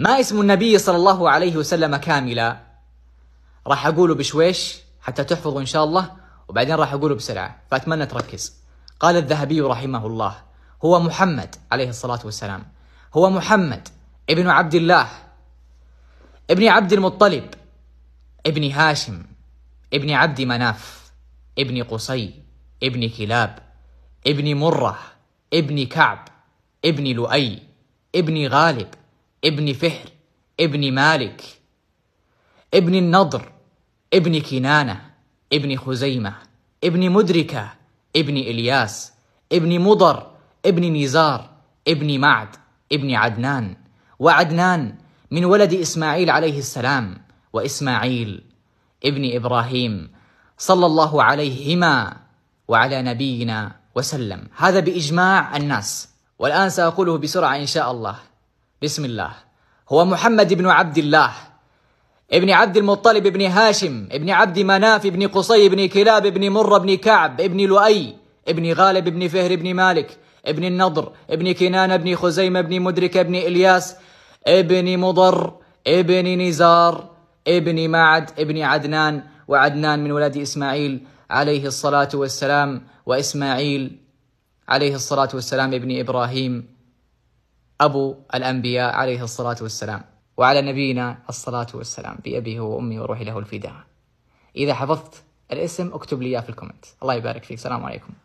ما اسم النبي صلى الله عليه وسلم كاملا راح أقوله بشويش حتى تحفظوا إن شاء الله وبعدين راح أقوله بسرعة فأتمنى تركز قال الذهبي رحمه الله هو محمد عليه الصلاة والسلام هو محمد ابن عبد الله ابن عبد المطلب ابن هاشم ابن عبد مناف ابن قصي ابن كلاب ابن مره ابن كعب ابن لؤي ابن غالب ابن فهر ابن مالك ابن النضر ابن كنانة ابن خزيمة ابن مدركة ابن إلياس ابن مضر ابن نزار ابن معد ابن عدنان وعدنان من ولد إسماعيل عليه السلام وإسماعيل ابن إبراهيم صلى الله عليهما وعلى نبينا وسلم هذا بإجماع الناس والآن سأقوله بسرعة إن شاء الله بسم الله هو محمد بن عبد الله ابن عبد المطلب بن هاشم ابن عبد مناف بن قصي بن كلاب بن مر بن كعب ابن لؤي ابن غالب بن فهر بن مالك ابن النضر ابن كنان بن خزيمة بن مدرك بن إلياس ابن مضر ابن نزار ابن معد ابن عدنان وعدنان من ولد إسماعيل عليه الصلاة والسلام وإسماعيل عليه الصلاة والسلام ابن إبراهيم أبو الأنبياء عليه الصلاة والسلام وعلى نبينا الصلاة والسلام بأبي هو وأمي وروحي له الفداء إذا حفظت الاسم اكتب لي إياه في الكومنت الله يبارك فيك السلام عليكم